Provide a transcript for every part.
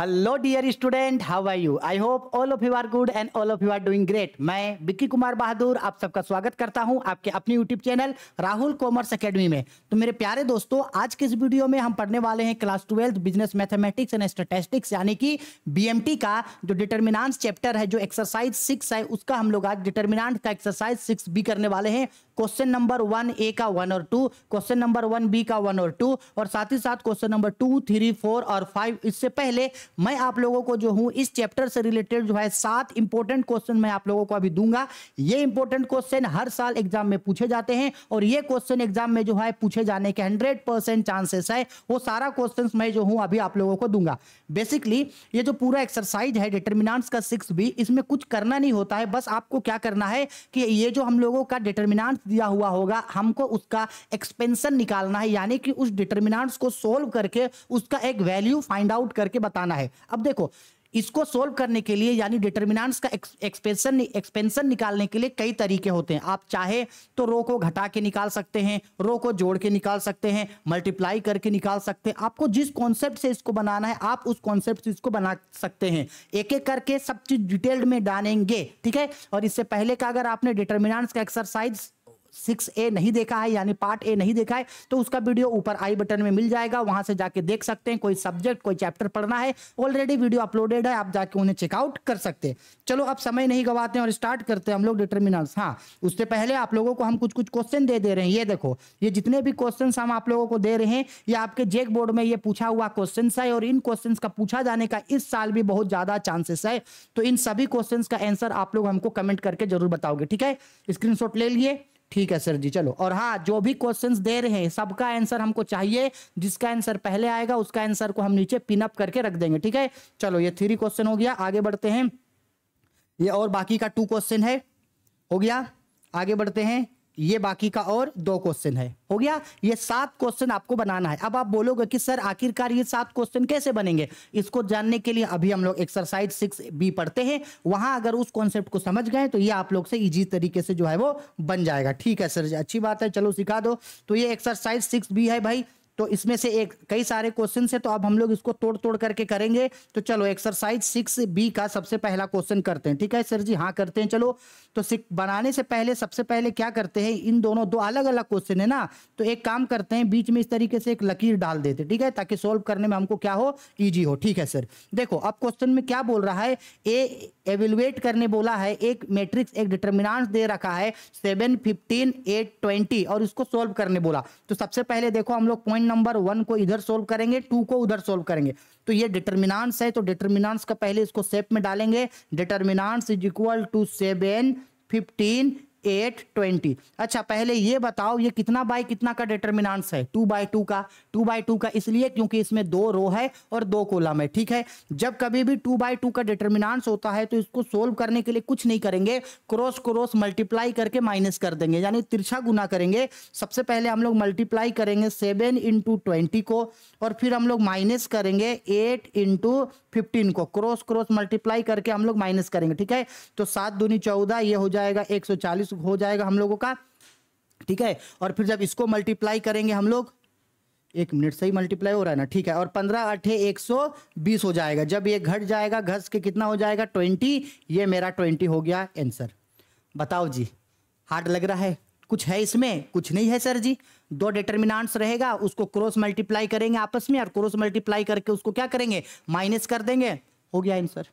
hello dear student how are you I hope all of you are good and all of you are doing great मैं बिक्की कुमार बहादुर आप सबका स्वागत करता हूं आपके अपने YouTube channel Rahul commerce academy में तो मेरे प्यारे दोस्तों आज के इस वीडियो में हम पढ़ने वाले हैं class twelfth business mathematics and statistics यानी कि बी का जो डिटर्मिनांस चैप्टर है जो एक्सरसाइज सिक्स है उसका हम लोग आज डिटर्मिनांट का एक्सरसाइज सिक्स बी करने वाले हैं क्वेश्चन नंबर वन ए का वन और two question number one B का वन और टू और साथ ही साथ question number two three four और फाइव इससे पहले मैं आप लोगों को जो हूँ इस चैप्टर से रिलेटेड जो है सात इंपोर्टेंट क्वेश्चन मैं आप लोगों को अभी दूंगा ये इंपोर्टेंट क्वेश्चन हर साल एग्जाम में पूछे जाते हैं और ये क्वेश्चन एग्जाम में जो है पूछे जाने के हंड्रेड परसेंट चांसेस है वो सारा क्वेश्चन मैं जो हूँ अभी आप लोगों को दूंगा बेसिकली ये जो पूरा एक्सरसाइज है डिटर्मिनाट्स का सिक्स भी इसमें कुछ करना नहीं होता है बस आपको क्या करना है कि ये जो हम लोगों का डिटर्मिनाट दिया हुआ होगा हमको उसका एक्सपेंसन निकालना है यानी कि उस डिटर्मिनाट्स को सोल्व करके उसका एक वैल्यू फाइंड आउट करके बताना है है अब देखो इसको सोल्व करने के लिए यानी डिटर्मिनाट्स का एक्सपेंशन एक्सपेंशन निकालने के लिए कई तरीके होते हैं आप चाहे तो रो को घटा के निकाल सकते हैं रो को जोड़ के निकाल सकते हैं मल्टीप्लाई करके निकाल सकते हैं आपको जिस कॉन्सेप्ट से इसको बनाना है आप उस कॉन्सेप्ट से इसको बना सकते हैं एक एक करके सब चीज डिटेल्ड में डालेंगे ठीक है और इससे पहले का अगर आपने डिटर्मिनाट्स का एक्सरसाइज सिक्स ए नहीं देखा है यानी पार्ट ए नहीं देखा है तो उसका वीडियो ऊपर आई बटन में मिल जाएगा वहां से जाके देख सकते हैं कोई सब्जेक्ट कोई चैप्टर पढ़ना है ऑलरेडी वीडियो अपलोडेड है आप जाके उन्हें चेकआउट कर सकते हैं चलो अब समय नहीं गवाते हैं और स्टार्ट करते हैं हम लोग डिटर्मिनल्स हाँ उससे पहले आप लोगों को हम कुछ कुछ क्वेश्चन दे दे रहे हैं ये देखो ये जितने भी क्वेश्चन हम आप लोगों को दे रहे हैं ये आपके जेक बोर्ड में ये पूछा हुआ क्वेश्चन है और इन क्वेश्चन का पूछा जाने का इस साल भी बहुत ज्यादा चांसेस है तो इन सभी क्वेश्चन का आंसर आप लोग हमको कमेंट करके जरूर बताओगे ठीक है स्क्रीन ले लिए ठीक है सर जी चलो और हाँ जो भी क्वेश्चंस दे रहे हैं सबका आंसर हमको चाहिए जिसका आंसर पहले आएगा उसका आंसर को हम नीचे पिनअप करके रख देंगे ठीक है चलो ये थ्री क्वेश्चन हो गया आगे बढ़ते हैं ये और बाकी का टू क्वेश्चन है हो गया आगे बढ़ते हैं ये बाकी का और दो क्वेश्चन है हो गया ये सात क्वेश्चन आपको बनाना है अब आप बोलोगे कि सर आखिरकार ये सात क्वेश्चन कैसे बनेंगे इसको जानने के लिए अभी हम लोग एक्सरसाइज सिक्स बी पढ़ते हैं वहां अगर उस कॉन्सेप्ट को समझ गए तो ये आप लोग से इजी तरीके से जो है वो बन जाएगा ठीक है सर अच्छी बात है चलो सिखा दो तो ये एक्सरसाइज सिक्स बी है भाई तो इसमें से एक कई सारे क्वेश्चन है तो अब हम लोग इसको तोड़ तोड़ करके करेंगे तो चलो एक्सरसाइज सिक्स बी का सबसे पहला क्वेश्चन करते हैं ठीक है सर जी हाँ करते हैं चलो तो बनाने से पहले सबसे पहले क्या करते हैं इन दोनों दो अलग अलग क्वेश्चन है ना तो एक काम करते हैं बीच में इस तरीके से एक लकीर डाल देते ठीक है ताकि सोल्व करने में हमको क्या हो ईजी हो ठीक है सर देखो अब क्वेश्चन में क्या बोल रहा है ए एवेलुएट करने बोला है एक मैट्रिक्स एक डिटर्मिनाट दे रखा है सेवन फिफ्टीन एट ट्वेंटी और इसको सोल्व करने बोला तो सबसे पहले देखो हम लोग पॉइंट नंबर वन को इधर सोल्व करेंगे टू को उधर सोल्व करेंगे तो ये डिटर्मिनाट्स है तो डिटर्मिनाट्स का पहले इसको सेप में डालेंगे determinants is equal to seven fifteen eight twenty अच्छा पहले ये बताओ ये कितना बाय कितना का डिटर्मिनाट्स है टू बाय टू का टू बाय टू का इसलिए क्योंकि इसमें दो रो है और दो कोलम है ठीक है जब कभी भी टू बाय टू का डिटर्मिनाट्स होता है तो इसको सोल्व करने के लिए कुछ नहीं करेंगे क्रॉस क्रॉस मल्टीप्लाई करके माइनस कर देंगे यानी तिरछा गुना करेंगे सबसे पहले हम लोग मल्टीप्लाई करेंगे सेवन इंटू को और फिर हम लोग माइनस करेंगे एट इंटू फिफ्टीन को क्रॉस क्रॉस मल्टीप्लाई करके हम लोग माइनस करेंगे ठीक है तो सात दूनी चौदह ये हो जाएगा एक सौ चालीस हो जाएगा हम लोगों का ठीक है और फिर जब इसको मल्टीप्लाई करेंगे हम लोग एक मिनट से ही मल्टीप्लाई हो रहा है ना ठीक है और पंद्रह अठे एक सौ बीस हो जाएगा जब ये घट जाएगा घस के कितना हो जाएगा ट्वेंटी ये मेरा ट्वेंटी हो गया आंसर बताओ जी हार्ड लग रहा है कुछ है इसमें कुछ नहीं है सर जी दो डिटर्मिनाट्स रहेगा उसको क्रॉस मल्टीप्लाई करेंगे आपस में और क्रॉस मल्टीप्लाई करके उसको क्या करेंगे माइनस कर देंगे हो गया आंसर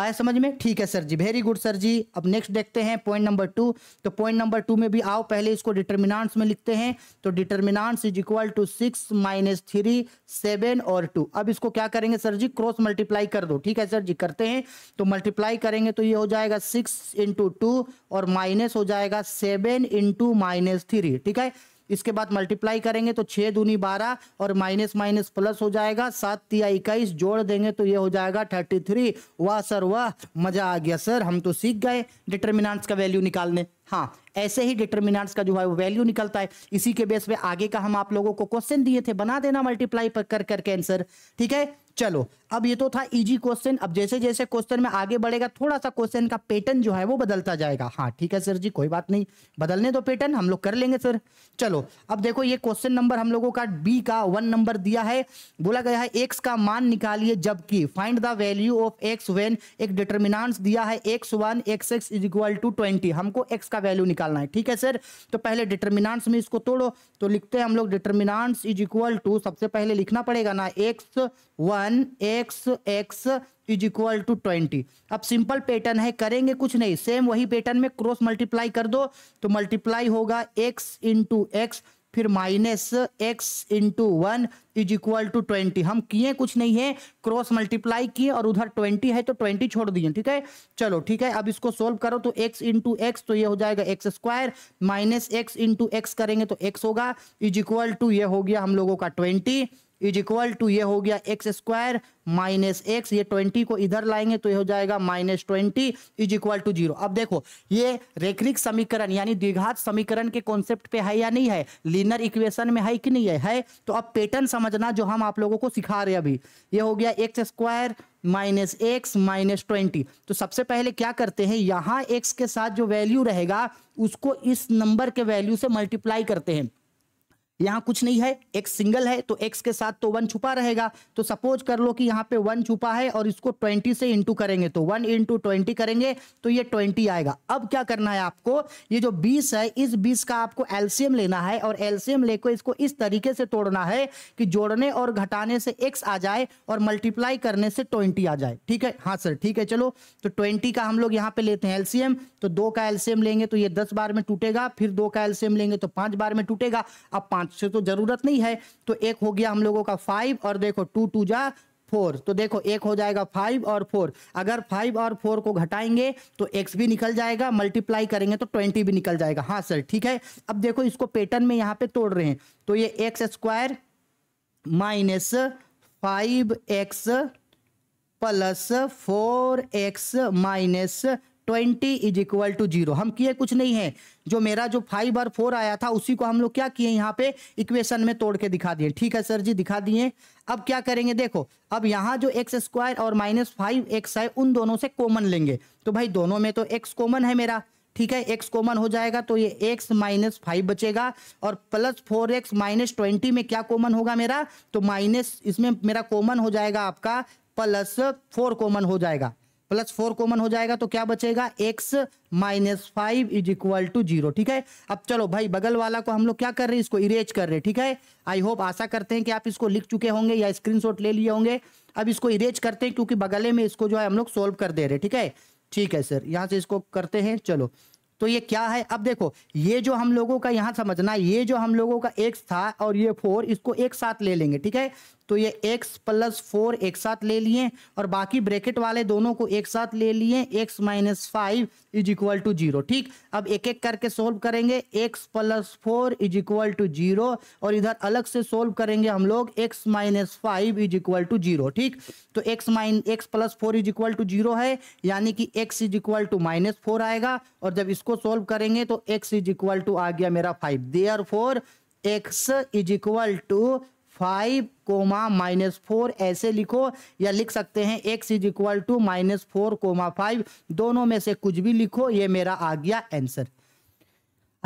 आया समझ में ठीक है sir ji very good sir ji अब नेक्स्ट देखते हैं पॉइंट नंबर टू तो पॉइंट नंबर टू में भी आओ पहले इसको डिटर्मिनाट्स में लिखते हैं तो determinants is equal to six minus three seven और टू अब इसको क्या करेंगे सर जी क्रॉस मल्टीप्लाई कर दो ठीक है सर जी करते हैं तो मल्टीप्लाई करेंगे तो ये हो जाएगा सिक्स इंटू टू और माइनस हो जाएगा सेवन इंटू माइनस थ्री ठीक है इसके बाद मल्टीप्लाई करेंगे तो छः दूनी बारह और माइनस माइनस प्लस हो जाएगा सात तिया इक्कीस जोड़ देंगे तो ये हो जाएगा थर्टी थ्री वाह सर वाह मज़ा आ गया सर हम तो सीख गए डिटर्मिनाट्स का वैल्यू निकालने हाँ ऐसे ही डिटर्मिनाट्स का जो है वो वैल्यू निकलता है इसी के बेस पे आगे का हम आप लोगों को क्वेश्चन दिए थे बना देना मल्टीप्लाई पर कर करके आंसर ठीक है चलो अब ये तो था इजी क्वेश्चन अब जैसे जैसे क्वेश्चन में आगे बढ़ेगा थोड़ा सा क्वेश्चन का पैटर्न जो है वो बदलता जाएगा हाँ ठीक है सर जी कोई बात नहीं बदलने दो पैटर्न हम लोग कर लेंगे सर चलो अब देखो ये क्वेश्चन नंबर हम लोगों का बी का वन नंबर दिया है बोला गया है एक्स का मान निकालिए जबकि find the value of X when एक डिटर्मिनाट दिया है X one X X is हमको एक्स का वैल्यू निकाल निकालना है ठीक है सर तो पहले डिटर्मिनाट्स में इसको तोड़ो तो लिखते हैं हम लोग डिटर्मिनाट्स इज इक्वल टू सबसे पहले लिखना पड़ेगा ना X one X X is equal to twenty अब सिंपल पैटर्न है करेंगे कुछ नहीं सेम वही पैटर्न में क्रॉस मल्टीप्लाई कर दो तो मल्टीप्लाई होगा एक्स इंटू एक्स फिर minus X into one is equal to twenty हम किए कुछ नहीं है क्रॉस मल्टीप्लाई किए और उधर ट्वेंटी है तो ट्वेंटी छोड़ दिए ठीक है चलो ठीक है अब इसको सोल्व करो तो एक्स इंटू एक्स तो ये हो जाएगा X square minus X into X करेंगे तो एक्स होगा इज इक्वल टू ये हो गया हम लोगों का ट्वेंटी इज इक्वल टू ये हो गया एक्स स्क्वायर माइनस एक्स ये ट्वेंटी को इधर लाएंगे तो ये हो जाएगा minus twenty is equal to zero अब देखो ये रेखरिक समीकरण यानी द्विघात समीकरण के कॉन्सेप्ट पे है या नहीं है लीनर इक्वेशन में है कि नहीं है है तो अब पैटर्न समझना जो हम आप लोगों को सिखा रहे अभी ये हो गया X square minus X minus twenty तो सबसे पहले क्या करते हैं यहाँ एक्स के साथ जो वैल्यू रहेगा उसको इस नंबर के वैल्यू से मल्टीप्लाई करते हैं यहाँ कुछ नहीं है एक्स सिंगल है तो एक्स के साथ तो वन छुपा रहेगा तो सपोज कर लो कि यहाँ पे वन छुपा है और इसको ट्वेंटी से इंटू करेंगे तो वन इंटू ट्वेंटी करेंगे तो ये ट्वेंटी आएगा अब क्या करना है आपको ये जो बीस है इस बीस का आपको एल्सियम लेना है और एल्सियम लेकर इसको इस तरीके से तोड़ना है कि जोड़ने और घटाने से एक्स आ जाए और मल्टीप्लाई करने से ट्वेंटी आ जाए ठीक है हाँ सर ठीक है चलो तो ट्वेंटी का हम लोग यहाँ पे लेते हैं एल्सियम तो दो का एल्सियम लेंगे तो ये दस बार में टूटेगा फिर दो का एल्सियम लेंगे तो पांच बार में टूटेगा अब पांच पांच से तो ज़रूरत नहीं है तो एक हो गया हम लोगों का फाइव और देखो टू टू जा फोर तो देखो एक हो जाएगा फाइव और फोर अगर फाइव और फोर को घटाएंगे तो एक्स भी निकल जाएगा मल्टीप्लाई करेंगे तो ट्वेंटी भी निकल जाएगा हाँ सर ठीक है अब देखो इसको पैटर्न में यहाँ पे तोड़ रहे हैं तो ये X square minus five X plus four X minus twenty is equal to zero हम किए कुछ नहीं है जो मेरा जो फाइव और फोर आया था उसी को हम लोग क्या किए यहाँ पे इक्वेशन में तोड़ के दिखा दिए ठीक है सर जी दिखा दिए अब क्या करेंगे देखो अब यहाँ जो एक्स स्क्वायर और माइनस फाइव एक्स है उन दोनों से कॉमन लेंगे तो भाई दोनों में तो एक्स कॉमन है मेरा ठीक है एक्स कॉमन हो जाएगा तो ये एक्स माइनस फाइव बचेगा और plus four X minus twenty में क्या कॉमन होगा मेरा तो माइनस इसमें मेरा कॉमन हो जाएगा आपका प्लस फोर कॉमन हो जाएगा प्लस फोर कॉमन हो जाएगा तो क्या बचेगा X minus five is equal to zero ठीक है अब चलो भाई बगल वाला को हम लोग क्या कर रहे हैं इसको इरेज कर रहे हैं ठीक है आई होप आशा करते हैं कि आप इसको लिख चुके होंगे या स्क्रीनशॉट ले लिए होंगे अब इसको इरेज करते हैं क्योंकि बगले में इसको जो है हम लोग सोल्व कर दे रहे ठीक है ठीक है सर यहाँ से इसको करते हैं चलो तो ये क्या है अब देखो ये जो हम लोगों का यहाँ समझना ये जो हम लोगों का एक्स था और ये फोर इसको एक साथ ले लेंगे ठीक है तो ये x प्लस फोर एक साथ ले लिए और बाकी ब्रैकेट वाले दोनों को एक साथ ले लिए x minus five is equal to zero ठीक अब एक एक करके सोल्व करेंगे x plus four is equal to zero और इधर अलग से सोल्व करेंगे हम लोग x minus five is equal to zero ठीक तो x minus X plus four is equal to zero है यानी कि x is equal to minus four आएगा और जब इसको सोल्व करेंगे तो x इज इक्वल टू आ गया मेरा five therefore x is equal to five comma minus four ऐसे लिखो या लिख सकते हैं X is equal to minus four comma five दोनों में से कुछ भी लिखो ये मेरा आ गया आंसर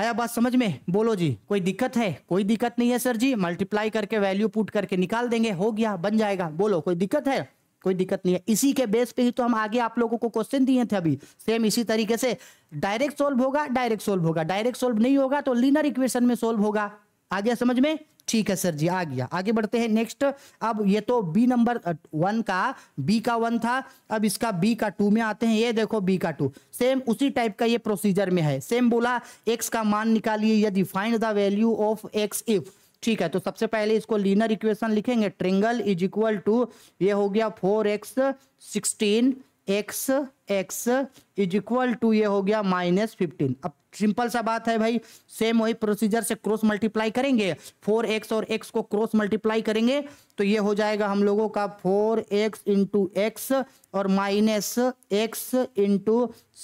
आया बात समझ में बोलो जी कोई दिक्कत है कोई दिक्कत नहीं है सर जी मल्टीप्लाई करके वैल्यू पुट करके निकाल देंगे हो गया बन जाएगा बोलो कोई दिक्कत है कोई दिक्कत नहीं है इसी के बेस पे ही तो हम आगे आप लोगों को क्वेश्चन दिए थे अभी सेम इसी तरीके से डायरेक्ट सोल्व होगा डायरेक्ट सोल्व होगा डायरेक्ट सोल्व नहीं होगा तो लीनर इक्वेशन में सोल्व होगा आ गया समझ में ठीक है सर जी आ गया आगे बढ़ते हैं नेक्स्ट अब ये तो बी नंबर वन का बी का वन था अब इसका बी का टू में आते हैं ये देखो बी का टू सेम उसी टाइप का ये प्रोसीजर में है सेम बोला एक्स का मान निकालिए यदि find the value of X if ठीक है तो सबसे पहले इसको लीनर इक्वेशन लिखेंगे ट्रिंगल इज इक्वल टू ये हो गया four X sixteen X X is equal to ये हो गया माइनस फिफ्टीन अब सिंपल सा बात है भाई सेम वही प्रोसीजर से क्रॉस मल्टीप्लाई करेंगे फोर एक्स और एक्स को क्रॉस मल्टीप्लाई करेंगे तो ये हो जाएगा हम लोगों का फोर एक्स इंटू एक्स और minus X into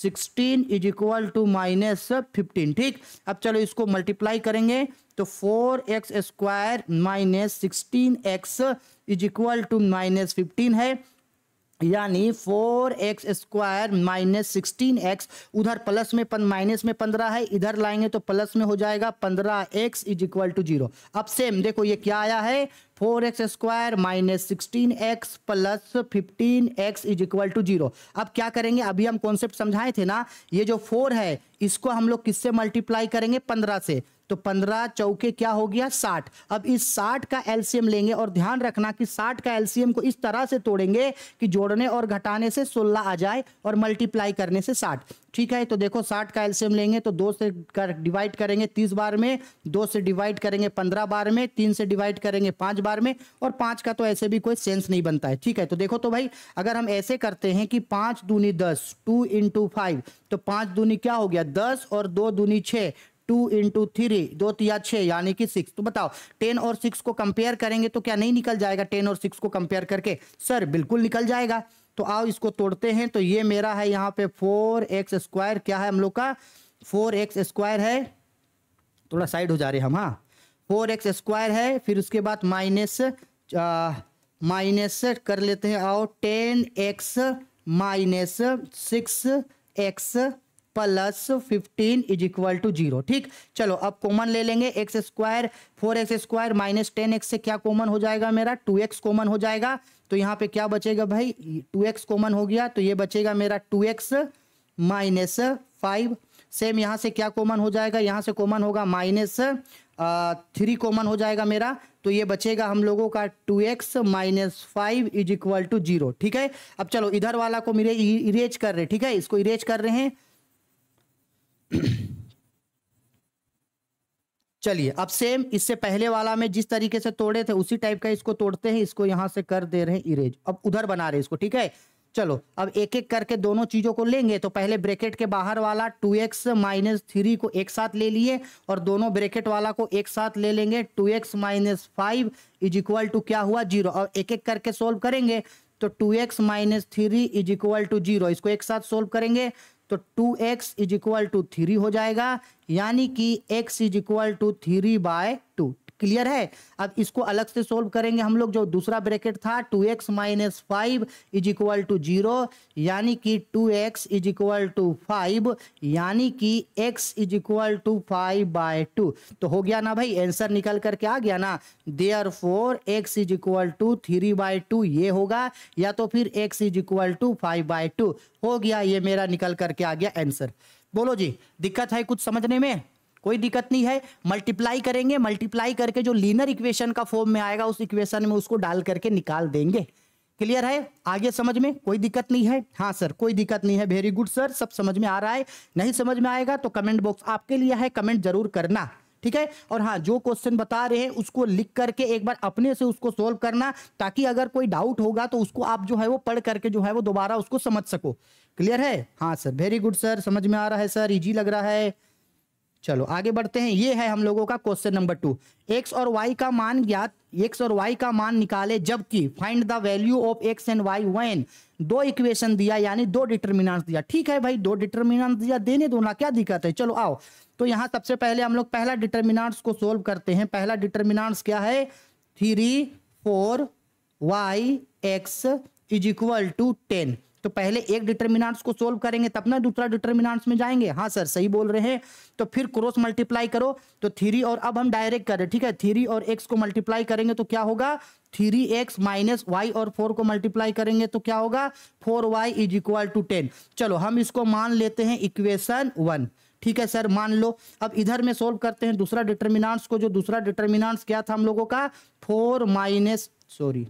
sixteen is equal to minus fifteen ठीक अब चलो इसको मल्टीप्लाई करेंगे तो four X square minus sixteen X is equal to minus fifteen है यानी four X square minus sixteen X उधर प्लस में माइनस में पंद्रह है इधर लाएंगे तो प्लस में हो जाएगा पंद्रह X is equal to zero अब सेम देखो ये क्या आया है four X square minus sixteen X plus fifteen X is equal to zero अब क्या करेंगे अभी हम कॉन्सेप्ट समझाए थे ना ये जो फोर है इसको हम लोग किससे मल्टीप्लाई करेंगे पंद्रह से तो पंद्रह चौके क्या हो गया साठ अब इस साठ का एलसीएम लेंगे और ध्यान रखना कि साठ का एलसीएम को इस तरह से तोड़ेंगे कि जोड़ने और घटाने से सोलह आ जाए और मल्टीप्लाई करने से साठ ठीक है तो देखो साठ का एलसीएम लेंगे तो दो से कर, डिवाइड करेंगे तीस बार में दो से डिवाइड करेंगे पंद्रह बार में तीन से डिवाइड करेंगे पांच बार में और पांच का तो ऐसे भी कोई सेंस नहीं बनता है ठीक है तो देखो तो भाई अगर हम ऐसे करते हैं कि पांच दूनी दस टू इंटू फाइव तो पांच दूनी क्या हो गया दस और दो दूनी छह टू इंटू थ्री दो तिया छः यानी कि सिक्स तो बताओ टेन और सिक्स को कंपेयर करेंगे तो क्या नहीं निकल जाएगा टेन और सिक्स को कंपेयर करके सर बिल्कुल निकल जाएगा तो आओ इसको तोड़ते हैं तो ये मेरा है यहाँ पे फोर एक्स स्क्वायर क्या है हम लोग का फोर एक्स स्क्वायर है थोड़ा साइड हो जा रहे हम हाँ फोर एक्स स्क्वायर है फिर उसके बाद माइनस माइनस कर लेते हैं आओ ten X minus six X plus fifteen is equal to zero ठीक चलो अब कॉमन ले लेंगे X square four X square minus ten X से क्या कॉमन हो जाएगा मेरा टू एक्स कॉमन हो जाएगा तो यहाँ पे क्या बचेगा भाई टू एक्स कॉमन हो गया तो ये बचेगा मेरा two X minus five same यहाँ से क्या कॉमन हो जाएगा यहाँ से कॉमन होगा माइनस थ्री कॉमन हो जाएगा मेरा तो ये बचेगा हम लोगों का two X minus five is equal to zero ठीक है अब चलो इधर वाला को मेरे इरेज कर रहे ठीक है इसको इरेज कर रहे हैं चलिए अब सेम इससे पहले वाला में जिस तरीके से तोड़े थे उसी टाइप का इसको तोड़ते हैं इसको यहां से कर दे रहे हैं इरेज अब उधर बना रहे इसको ठीक है चलो अब एक एक करके दोनों चीजों को लेंगे तो पहले ब्रैकेट के बाहर वाला टू एक्स माइनस थ्री को एक साथ ले लिए और दोनों ब्रैकेट वाला को एक साथ ले लेंगे two X minus five is equal to क्या हुआ जीरो और एक एक करके सोल्व करेंगे तो two X minus three is equal to zero इसको एक साथ सोल्व करेंगे तो two X is equal to three हो जाएगा यानी कि X is equal to three by two clear है अब इसको अलग से सोल्व करेंगे हम लोग जो दूसरा ब्रैकेट था two X minus five is equal to zero यानी कि two X is equal to five यानी कि X is equal to five by two तो हो गया ना भाई आंसर निकल करके आ गया ना therefore x is equal to three by two ये होगा या तो फिर X is equal to five by two हो गया ये मेरा निकल करके आ गया आंसर बोलो जी दिक्कत है कुछ समझने में कोई दिक्कत नहीं है मल्टीप्लाई करेंगे मल्टीप्लाई करके जो लीनर इक्वेशन का फॉर्म में आएगा उस इक्वेशन में उसको डाल करके निकाल देंगे क्लियर है आगे समझ में कोई दिक्कत नहीं है हाँ सर कोई दिक्कत नहीं है वेरी गुड सर सब समझ में आ रहा है नहीं समझ में आएगा तो कमेंट बॉक्स आपके लिए है कमेंट जरूर करना ठीक है और हाँ जो क्वेश्चन बता रहे हैं उसको लिख करके एक बार अपने से उसको सोल्व करना ताकि अगर कोई डाउट होगा तो उसको आप जो है वो पढ़ करके जो है वो दोबारा उसको समझ सको क्लियर है हाँ सर वेरी गुड सर समझ में आ रहा है सर इजी लग रहा है चलो आगे बढ़ते हैं ये है हम लोगों का क्वेश्चन नंबर टू एक्स और वाई का मान ज्ञात एक्स और वाई का मान निकाले जबकि find the value of x and y one दो इक्वेशन दिया यानी दो डिटर्मिनाट दिया ठीक है भाई दो डिटर्मिनाट दिया देने दो ना क्या दिक्कत है चलो आओ तो यहाँ सबसे पहले हम लोग पहला डिटर्मिनाट्स को सोल्व करते हैं पहला डिटर्मिनाट्स क्या है three four y x is equal to ten तो पहले एक डिटर्मिनाट्स को सोल्व करेंगे तब ना दूसरा डिटर्मिनाट्स में जाएंगे हाँ सर सही बोल रहे हैं तो फिर क्रॉस मल्टीप्लाई करो तो थ्री और अब हम डायरेक्ट करें ठीक है थ्री और एक्स को मल्टीप्लाई करेंगे तो क्या होगा थ्री एक्स माइनस वाई और फोर को मल्टीप्लाई करेंगे तो क्या होगा four y is equal to ten चलो हम इसको मान लेते हैं इक्वेशन वन ठीक है सर मान लो अब इधर में सोल्व करते हैं दूसरा डिटर्मिनाट्स को जो दूसरा डिटर्मिनाट्स क्या था हम लोगों का four minus sorry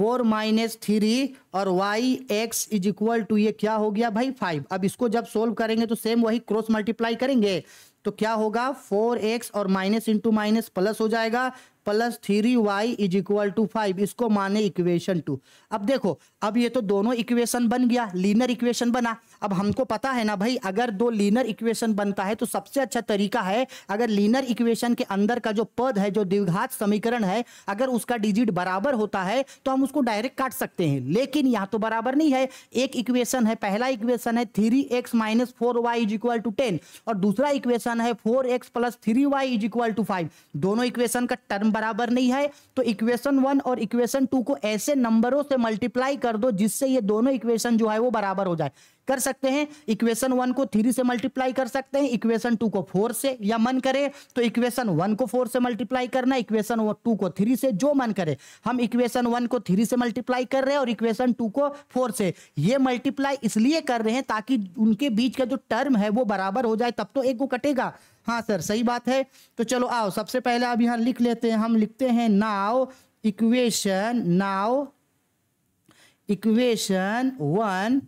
four minus three और y x is equal to ये क्या हो गया भाई फाइव अब इसको जब सोल्व करेंगे तो सेम वही क्रॉस मल्टीप्लाई करेंगे तो क्या होगा फोर एक्स और माइनस इंटू माइनस प्लस हो जाएगा plus three y is equal to five इसको माने इक्वेशन टू अब देखो अब ये तो दोनों इक्वेशन बन गया लीनर इक्वेशन बना अब हमको पता है ना भाई अगर दो लीनर इक्वेशन बनता है तो सबसे अच्छा तरीका है अगर लीनर इक्वेशन के अंदर का जो पद है जो द्विघात समीकरण है अगर उसका डिजिट बराबर होता है तो हम उसको डायरेक्ट काट सकते हैं लेकिन यहाँ तो बराबर नहीं है एक इक्वेशन है पहला इक्वेशन है three x minus four y is equal to ten और दूसरा इक्वेशन है four x plus three y is equal to five दोनों इक्वेशन का टर्म बराबर नहीं है तो इक्वेशन वन और इक्वेशन टू को ऐसे नंबरों से मल्टीप्लाई कर दो जिससे ये दोनों इक्वेशन जो है वो बराबर हो जाए कर सकते हैं इक्वेशन वन को थ्री से मल्टीप्लाई कर सकते हैं इक्वेशन टू को फोर से या मन करे तो इक्वेशन वन को फोर से मल्टीप्लाई करना इक्वेशन टू को थ्री से जो मन करे हम इक्वेशन वन को थ्री से मल्टीप्लाई कर रहे हैं और इक्वेशन टू को फोर से ये मल्टीप्लाई इसलिए कर रहे हैं ताकि उनके बीच का जो टर्म है वो बराबर हो जाए तब तो एक को कटेगा हाँ सर सही बात है तो चलो आओ सबसे पहले अब यहां लिख लेते हैं हम लिखते हैं now equation now equation one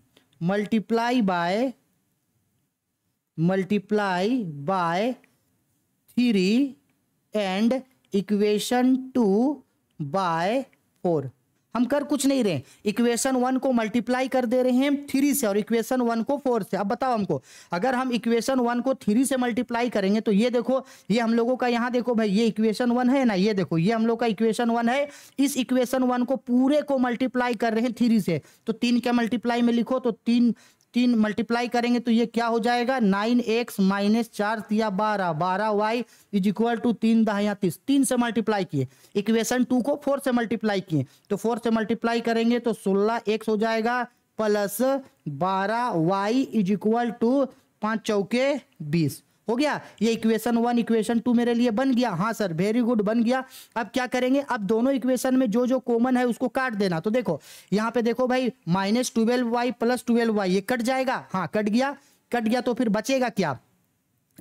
multiply by multiply by three and equation two by four हम कर कुछ नहीं रहे इक्वेशन वन को मल्टीप्लाई कर दे रहे हैं थ्री से और इक्वेशन वन को फोर से अब बताओ हमको अगर हम इक्वेशन वन को थ्री से मल्टीप्लाई करेंगे तो ये देखो ये हम लोगों का यहाँ देखो भाई ये इक्वेशन वन है ना ये देखो ये हम लोग का इक्वेशन वन है इस इक्वेशन वन को पूरे को मल्टीप्लाई कर रहे हैं थ्री से तो तीन क्या मल्टीप्लाई में लिखो तो तीन तीन मल्टीप्लाई करेंगे तो ये क्या हो जाएगा नाइन एक्स माइनस चार या बारह बारह वाई इज इक्वल टू तीन दहाँ तीस तीन से मल्टीप्लाई किए इक्वेशन टू को फोर से मल्टीप्लाई किए तो फोर से मल्टीप्लाई करेंगे तो सोलह एक्स हो जाएगा प्लस बारह वाई इज इक्वल टू पाँच चौके बीस हो गया ये इक्वेशन वन इक्वेशन टू मेरे लिए बन गया हाँ सर वेरी गुड बन गया अब क्या करेंगे अब दोनों इक्वेशन में जो जो कॉमन है उसको काट देना तो देखो यहाँ पे देखो भाई minus twelve y plus twelve y ये कट जाएगा हाँ कट गया कट गया तो फिर बचेगा क्या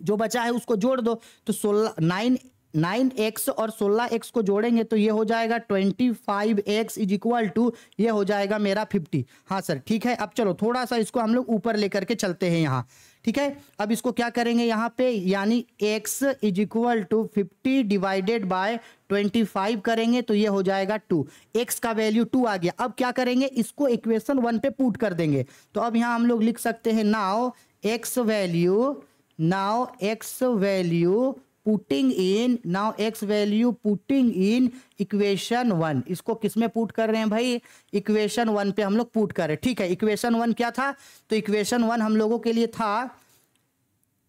जो बचा है उसको जोड़ दो तो सोलह नाइन नाइन एक्स और सोलह एक्स को जोड़ेंगे तो ये हो जाएगा twenty five x is equal to ये हो जाएगा मेरा फिफ्टी हाँ सर ठीक है अब चलो थोड़ा सा इसको हम लोग ऊपर लेकर के चलते हैं यहाँ ठीक है अब इसको क्या करेंगे यहाँ पे यानी x is equal to fifty divided by twenty five करेंगे तो ये हो जाएगा टू एक्स का वैल्यू टू आ गया अब क्या करेंगे इसको इक्वेशन वन पे पुट कर देंगे तो अब यहाँ हम लोग लिख सकते हैं now x value now x value putting in now x value putting in equation one इसको किस में पुट कर रहे हैं भाई इक्वेशन वन पे हम लोग पुट कर रहे हैं ठीक है इक्वेशन वन क्या था तो इक्वेशन वन हम लोगों के लिए था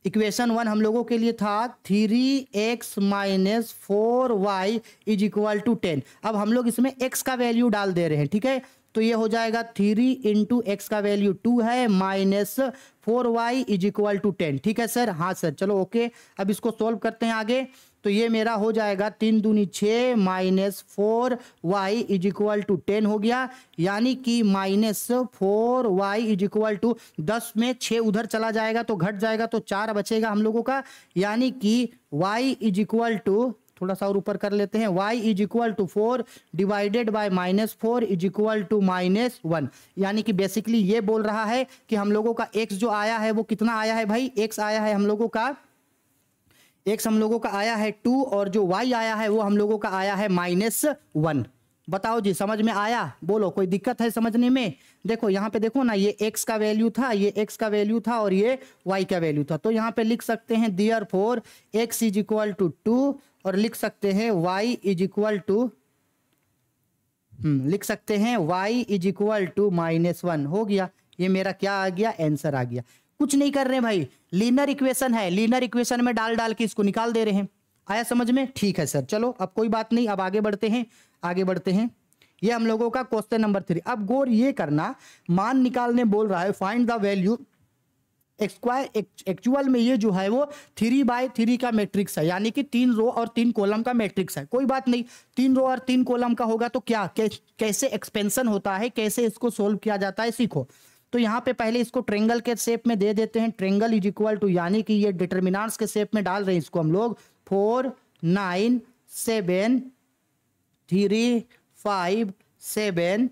इक्वेशन वन हम लोगों के लिए था three x minus four y is equal to ten अब हम लोग इसमें एक्स का वैल्यू डाल दे रहे हैं ठीक है तो ये हो जाएगा थ्री इंटू एक्स का वैल्यू टू है minus four y is equal to ten ठीक है सर हाँ सर चलो ओके अब इसको सॉल्व करते हैं आगे तो ये मेरा हो जाएगा तीन दूनी छः minus four y is equal to ten हो गया यानी कि minus four y is equal to दस में छः उधर चला जाएगा तो घट जाएगा तो चार बचेगा हम लोगों का यानी कि वाई इज इक्वल टू थोड़ा सा और ऊपर कर लेते हैं y is equal to four divided by minus four is equal to minus one यानी कि बेसिकली ये बोल रहा है कि हम लोगों का x जो आया है वो कितना आया है भाई x आया है हम लोगों का एक्स हम लोगों का आया है टू और जो वाई आया है वो हम लोगों का आया है माइनस वन बताओ जी समझ में आया बोलो कोई दिक्कत है समझने में देखो यहाँ पे देखो ना ये एक्स का वैल्यू था ये एक्स का वैल्यू था और ये वाई का वैल्यू था तो यहाँ पे लिख सकते हैं there four x is equal to two और लिख सकते हैं वाई इज इक्वल टू लिख सकते हैं y is equal to minus one हो गया ये मेरा क्या आ गया आंसर आ गया कुछ नहीं कर रहे हैं भाई लीनर इक्वेशन है लीनर इक्वेशन में डाल डाल के इसको निकाल दे रहे हैं आया समझ में ठीक है सर चलो अब कोई बात नहीं अब आगे बढ़ते हैं आगे बढ़ते हैं ये हम लोगों का क्वेश्चन नंबर थ्री अब गौर ये करना मान निकालने बोल रहा है फाइंड द वैल्यू एक्सक्वायर एक्चुअल में ये जो है वो थ्री बाय थ्री का मैट्रिक्स है यानी कि तीन रो और तीन कॉलम का मैट्रिक्स है कोई बात नहीं तीन रो और तीन कॉलम का होगा तो क्या कैसे एक्सपेंशन होता है कैसे इसको सोल्व किया जाता है सीखो तो यहाँ पे पहले इसको ट्रेंगल के शेप में दे देते हैं ट्रेंगल इज इक्वल टू यानी कि ये डिटर्मिनाट्स के शेप में डाल रहे हैं इसको हम लोग four nine seven three five seven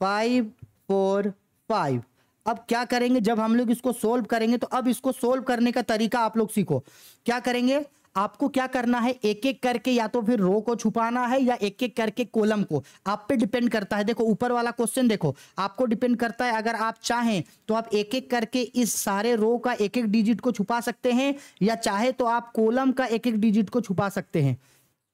five four five अब क्या करेंगे जब हम लोग इसको सोल्व करेंगे तो अब इसको सोल्व करने का तरीका आप लोग सीखो क्या करेंगे आपको क्या करना है एक एक करके या तो फिर रो को छुपाना है या एक एक करके कॉलम को आप पे डिपेंड करता है देखो ऊपर वाला क्वेश्चन देखो आपको डिपेंड करता है अगर आप चाहें तो आप एक एक करके इस सारे रो का एक एक डिजिट को छुपा सकते हैं या चाहे तो आप कॉलम का एक एक डिजिट को छुपा सकते हैं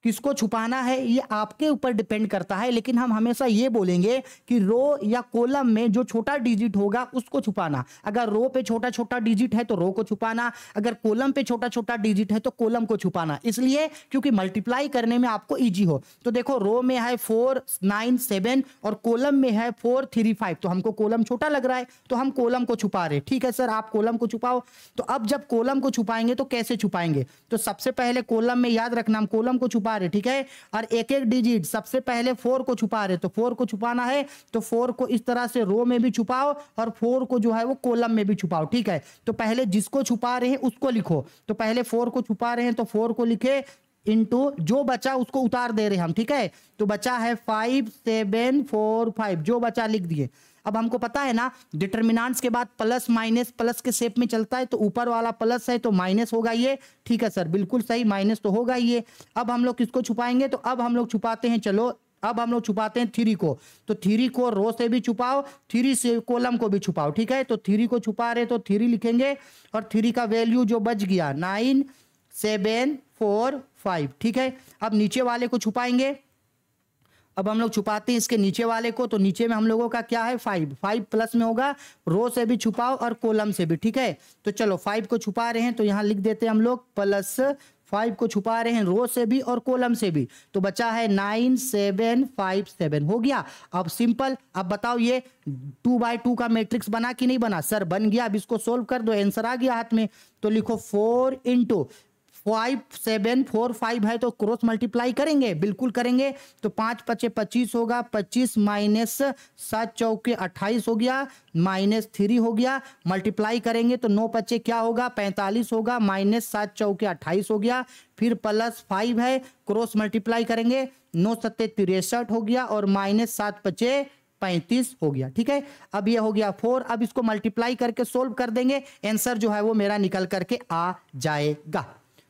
किसको छुपाना है ये आपके ऊपर डिपेंड करता है लेकिन हम हमेशा ये बोलेंगे कि रो या कोलम में जो छोटा डिजिट होगा उसको छुपाना अगर रो पे छोटा छोटा डिजिट है तो रो को छुपाना अगर कोलम पे छोटा छोटा डिजिट है तो कोलम को छुपाना इसलिए क्योंकि मल्टीप्लाई करने में आपको ईजी हो तो देखो रो में है फोर नाइन सेवन और कोलम में है फोर थ्री फाइव तो हमको कोलम छोटा लग रहा है तो हम कोलम को छुपा रहे ठीक है सर आप कोलम को छुपाओ तो अब जब कोलम को छुपाएंगे तो कैसे छुपाएंगे तो सबसे पहले कोलम में याद रखना हम कोलम को छुपा छुपा रहे ठीक है और एक एक डिजिट सबसे पहले फोर को छुपा रहे तो फोर को छुपाना है तो फोर को इस तरह से रो में भी छुपाओ और फोर को जो है वो कोलम में भी छुपाओ ठीक है तो पहले जिसको छुपा रहे हैं उसको लिखो तो पहले फोर को छुपा रहे हैं तो फोर को लिखे इंटू जो बचा उसको उतार दे रहे हम ठीक है तो बचा है फाइव सेवन फोर फाइव जो बचा लिख दिए अब हमको पता है ना डिटर्मिनाट्स के बाद प्लस माइनस प्लस के शेप में चलता है तो ऊपर वाला प्लस है तो माइनस होगा ये ठीक है सर बिल्कुल सही माइनस तो होगा ये अब हम लोग किसको छुपाएंगे तो अब हम लोग छुपाते हैं चलो अब हम लोग छुपाते हैं थ्री को तो थ्री को रो से भी छुपाओ थ्री से कोलम को भी छुपाओ ठीक है तो थ्री को छुपा रहे तो थ्री लिखेंगे और थ्री का वैल्यू जो बच गया नाइन सेवन फोर फाइव ठीक है अब नीचे वाले को छुपाएंगे अब हम लोग छुपाते हैं इसके नीचे वाले को तो नीचे में हम लोगों का क्या है फाइव फाइव प्लस में होगा रो से भी छुपाओ और कोलम से भी ठीक है तो चलो फाइव को छुपा रहे हैं तो यहाँ लिख देते हैं हम लोग प्लस फाइव को छुपा रहे हैं रो से भी और कोलम से भी तो बचा है नाइन सेवन फाइव सेवन हो गया अब सिंपल अब बताओ ये टू बाई टू का मैट्रिक्स बना कि नहीं बना सर बन गया अब इसको सोल्व कर दो आंसर आ गया हाथ में तो लिखो four into five seven four five है तो क्रॉस मल्टीप्लाई करेंगे बिल्कुल करेंगे तो पाँच पचे पच्चीस होगा पच्चीस माइनस सात चौके अट्ठाईस हो गया माइनस थ्री हो गया मल्टीप्लाई करेंगे तो नौ पच्चे क्या होगा पैंतालीस होगा माइनस सात चौके अट्ठाईस हो गया फिर प्लस फाइव है क्रॉस मल्टीप्लाई करेंगे नौ सत्ते तिरसठ हो गया और माइनस सात पचे पैंतीस हो गया ठीक है अब ये हो गया फोर अब इसको मल्टीप्लाई करके सोल्व कर देंगे आंसर जो है वो मेरा निकल करके आ जाएगा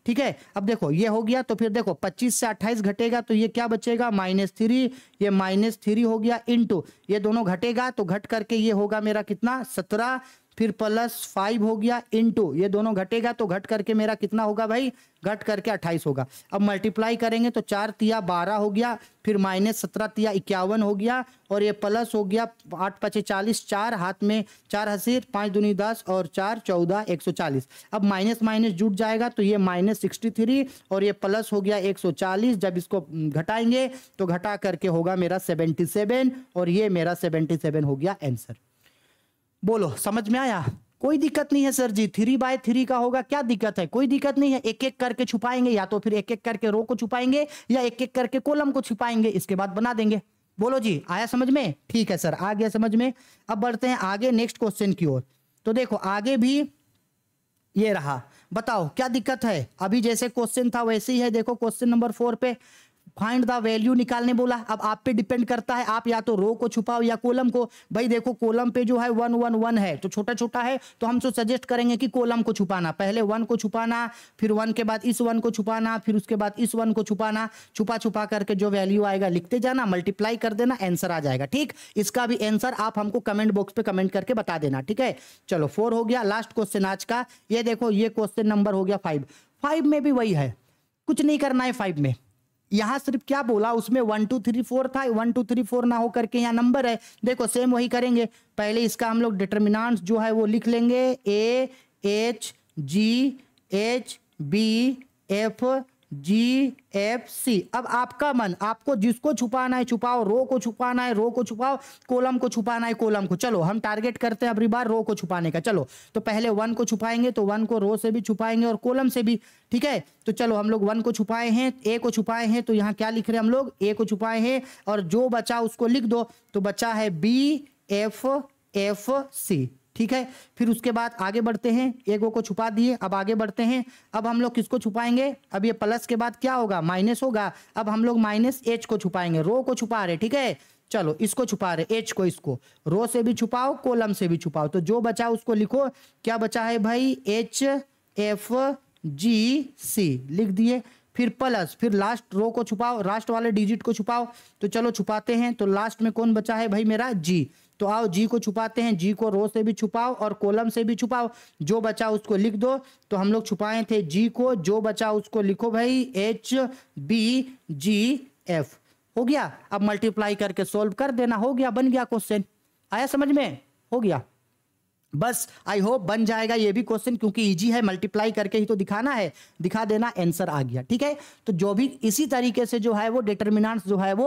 ठीक है अब देखो ये हो गया तो फिर देखो पच्चीस से 28 घटेगा तो ये क्या बचेगा माइनस थ्री ये माइनस थ्री हो गया इंटू ये दोनों घटेगा तो घट करके ये होगा मेरा कितना सत्रह फिर प्लस फाइव हो गया टू ये दोनों घटेगा तो घट करके मेरा कितना होगा भाई घट करके अट्ठाईस होगा अब मल्टीप्लाई करेंगे तो चार तिया बारह हो गया फिर माइनस सत्रह तिया इक्यावन हो गया और ये प्लस हो गया आठ पचे चालीस चार हाथ में चार हसीर पाँच दूनी दस और चार चौदह एक सौ चालीस अब माइनस माइनस जुट जाएगा तो ये माइनस सिक्सटी थ्री और ये प्लस हो गया एक सौ चालीस जब इसको घटाएंगे तो घटा करके होगा मेरा सेवेंटी सेवन और ये मेरा सेवेंटी सेवन हो गया आंसर बोलो समझ में आया कोई दिक्कत नहीं है sir ji three by three का होगा क्या दिक्कत है कोई दिक्कत नहीं है एक एक करके छुपाएंगे या तो फिर एक एक करके रो को छुपाएंगे या एक एक करके कोलम को छुपाएंगे इसके बाद बना देंगे बोलो जी आया समझ में ठीक है सर आ गया समझ में अब बढ़ते हैं आगे नेक्स्ट क्वेश्चन की ओर तो देखो आगे भी ये रहा बताओ क्या दिक्कत है अभी जैसे क्वेश्चन था वैसे ही है देखो क्वेश्चन नंबर फोर पे फाइंड द वैल्यू निकालने बोला अब आप पे डिपेंड करता है आप या तो रो को छुपाओ या कोलम को भाई देखो कोलम पे जो है वन वन वन है तो छोटा छोटा है तो हम तो सजेस्ट करेंगे कि कोलम को छुपाना पहले वन को छुपाना फिर वन के बाद इस वन को छुपाना फिर उसके बाद इस वन को छुपाना छुपा छुपा करके जो वैल्यू आएगा लिखते जाना मल्टीप्लाई कर देना आंसर आ जाएगा ठीक इसका भी आंसर आप हमको कमेंट बॉक्स पे कमेंट करके बता देना ठीक है चलो फोर हो गया लास्ट क्वेश्चन आज का ये देखो ये क्वेश्चन नंबर हो गया फाइव फाइव में भी वही है कुछ नहीं करना है फाइव में यहाँ सिर्फ क्या बोला उसमें वन टू थ्री फोर था वन टू थ्री फोर ना हो करके यहाँ नंबर है देखो सेम वही करेंगे पहले इसका हम लोग डिटर्मिनाट जो है वो लिख लेंगे A H G H B F G F C अब आपका मन आपको जिसको छुपाना है छुपाओ रो को छुपाना है रो को छुपाओ कोलम को छुपाना है कोलम को चलो हम टारगेट करते हैं अबरी बार रो को छुपाने का चलो तो पहले वन को छुपाएंगे तो वन को रो से भी छुपाएंगे और कोलम से भी ठीक है तो चलो हम लोग वन को छुपाए हैं ए को छुपाए हैं तो यहाँ क्या लिख रहे हैं हम लोग ए को छुपाए हैं और जो बचा उसको लिख दो तो बचा है बी एफ एफ सी ठीक है फिर उसके बाद आगे बढ़ते हैं एक वो को छुपा दिए अब आगे बढ़ते हैं अब हम लोग किसको छुपाएंगे अब ये प्लस के बाद क्या होगा माइनस होगा अब हम लोग माइनस एच को छुपाएंगे रो को छुपा रहे ठीक है चलो इसको छुपा रहे एच को इसको रो से भी छुपाओ कोलम से भी छुपाओ तो जो बचा उसको लिखो क्या बचा है भाई एच एफ जी सी लिख दिए फिर प्लस फिर लास्ट रो को छुपाओ लास्ट वाले डिजिट को छुपाओ तो चलो छुपाते हैं तो लास्ट में कौन बचा है भाई मेरा जी तो आओ जी को छुपाते हैं जी को रो से भी छुपाओ और कॉलम से भी छुपाओ जो बचा उसको लिख दो तो हम लोग छुपाए थे जी को जो बचा उसको लिखो भाई एच बी जी एफ हो गया अब मल्टीप्लाई करके सोल्व कर देना हो गया बन गया क्वेश्चन आया समझ में हो गया बस आई होप बन जाएगा ये भी क्वेश्चन क्योंकि इजी है मल्टीप्लाई करके ही तो दिखाना है दिखा देना आंसर आ गया ठीक है तो जो भी इसी तरीके से जो है वो डिटर्मिनाट जो है वो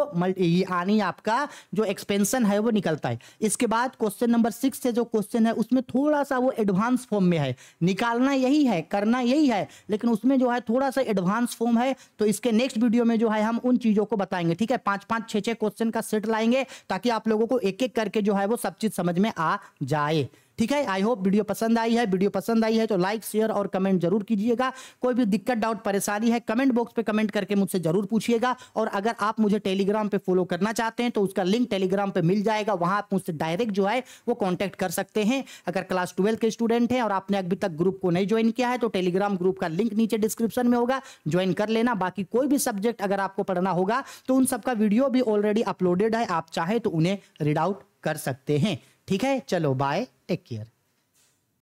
आनी आपका जो एक्सपेंशन है वो निकलता है इसके बाद क्वेश्चन नंबर सिक्स से जो क्वेश्चन है उसमें थोड़ा सा वो एडवांस फॉर्म में है निकालना यही है करना यही है लेकिन उसमें जो है थोड़ा सा एडवांस फॉर्म है तो इसके नेक्स्ट वीडियो में जो है हम उन चीज़ों को बताएंगे ठीक है पांच पांच छह छह क्वेश्चन का सेट लाएंगे ताकि आप लोगों को एक एक करके जो है वो सब चीज़ समझ में आ जाए ठीक है आई होप वीडियो पसंद आई है वीडियो पसंद आई है तो लाइक शेयर और कमेंट जरूर कीजिएगा कोई भी दिक्कत डाउट परेशानी है कमेंट बॉक्स पे कमेंट करके मुझसे जरूर पूछिएगा और अगर आप मुझे टेलीग्राम पे फॉलो करना चाहते हैं तो उसका लिंक टेलीग्राम पे मिल जाएगा वहां आप मुझसे डायरेक्ट जो है वो कॉन्टेक्ट कर सकते हैं अगर क्लास ट्वेल्व के स्टूडेंट हैं और आपने अभी तक ग्रुप को नहीं ज्वाइन किया है तो टेलीग्राम ग्रुप का लिंक नीचे डिस्क्रिप्शन में होगा ज्वाइन कर लेना बाकी कोई भी सब्जेक्ट अगर आपको पढ़ना होगा तो उन सबका वीडियो भी ऑलरेडी अपलोडेड है आप चाहे तो उन्हें रीड आउट कर सकते हैं ठीक है चलो बाय टेक केयर